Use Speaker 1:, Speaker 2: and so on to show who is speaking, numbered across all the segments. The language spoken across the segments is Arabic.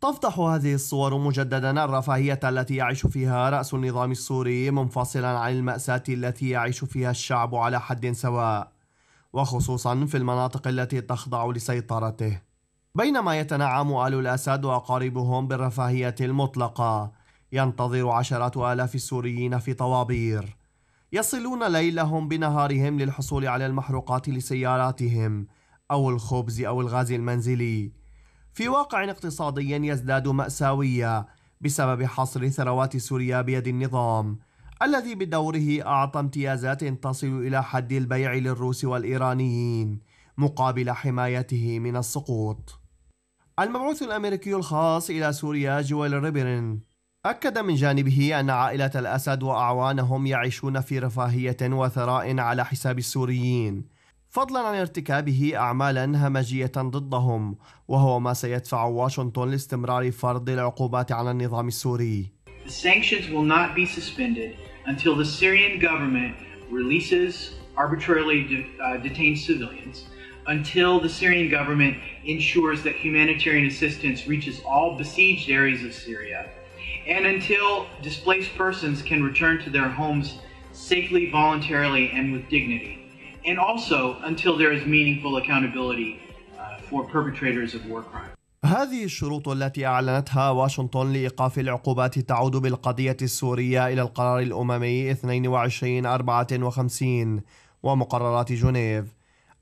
Speaker 1: تفضح هذه الصور مجددا الرفاهية التي يعيش فيها رأس النظام السوري منفصلا عن المأساة التي يعيش فيها الشعب على حد سواء وخصوصا في المناطق التي تخضع لسيطرته بينما يتنعم آل الأسد وأقاربهم بالرفاهية المطلقة ينتظر عشرات آلاف السوريين في طوابير يصلون ليلهم بنهارهم للحصول على المحروقات لسياراتهم أو الخبز أو الغاز المنزلي في واقع اقتصادي يزداد مأساوية بسبب حصر ثروات سوريا بيد النظام الذي بدوره أعطى امتيازات تصل إلى حد البيع للروس والإيرانيين مقابل حمايته من السقوط المبعوث الأمريكي الخاص إلى سوريا جويل ريبرين أكد من جانبه أن عائلة الأسد وأعوانهم يعيشون في رفاهية وثراء على حساب السوريين فضلا عن ارتكابه أعمالا ضدهم وهو ما سيدفع واشنطن لاستمرار فرض العقوبات على النظام السوري
Speaker 2: The sanctions will not be suspended until the Syrian government releases arbitrarily uh, detained civilians, until the Syrian government ensures that humanitarian assistance reaches all besieged areas of Syria, and until displaced persons can return to their homes safely, voluntarily, and with dignity. and also until there is meaningful accountability uh, for perpetrators of war crimes.
Speaker 1: هذه الشروط التي أعلنتها واشنطن لإيقاف العقوبات تعود بالقضية السورية إلى القرار الأممي 2254 ومقررات جنيف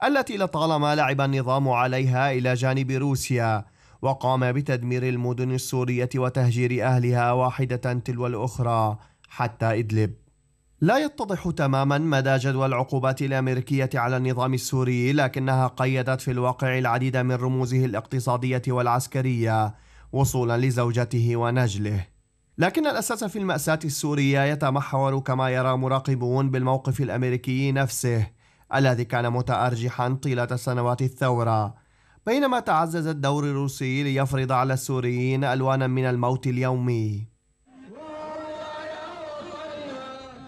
Speaker 1: التي لطالما لعب النظام عليها إلى جانب روسيا وقام بتدمير المدن السورية وتهجير أهلها واحدة تلو الأخرى حتى إدلب لا يتضح تماما مدى جدوى العقوبات الامريكيه على النظام السوري لكنها قيدت في الواقع العديد من رموزه الاقتصاديه والعسكريه وصولا لزوجته ونجله لكن الاساس في الماساه السوريه يتمحور كما يرى مراقبون بالموقف الامريكي نفسه الذي كان متارجحا طيله سنوات الثوره بينما تعزز الدور الروسي ليفرض على السوريين الوانا من الموت اليومي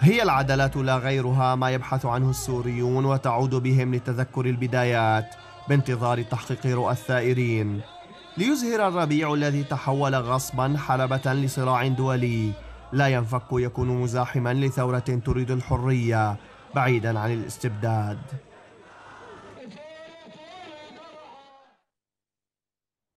Speaker 1: هي العدالة لا غيرها ما يبحث عنه السوريون وتعود بهم لتذكر البدايات بانتظار تحقيق رؤى الثائرين ليزهر الربيع الذي تحول غصبا حلبة لصراع دولي لا ينفك يكون مزاحما لثورة تريد الحرية بعيدا عن الاستبداد